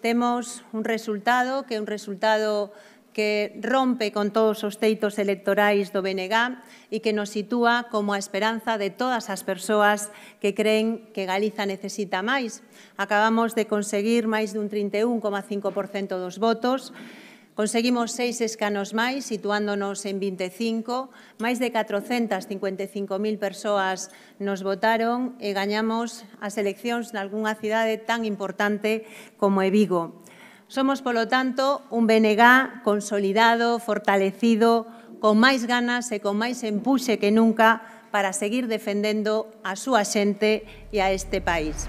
temos un resultado que é un resultado que rompe con todos os teitos electorais do BNG e que nos sitúa como a esperanza de todas as persoas que creen que Galiza necesita máis. Acabamos de conseguir máis dun 31,5% dos votos, Conseguimos seis escanos máis, situándonos en 25, máis de 455.000 persoas nos votaron e gañamos as eleccións nalgúnha cidade tan importante como é Vigo. Somos, polo tanto, un BNG consolidado, fortalecido, con máis ganas e con máis empuxe que nunca para seguir defendendo a súa xente e a este país.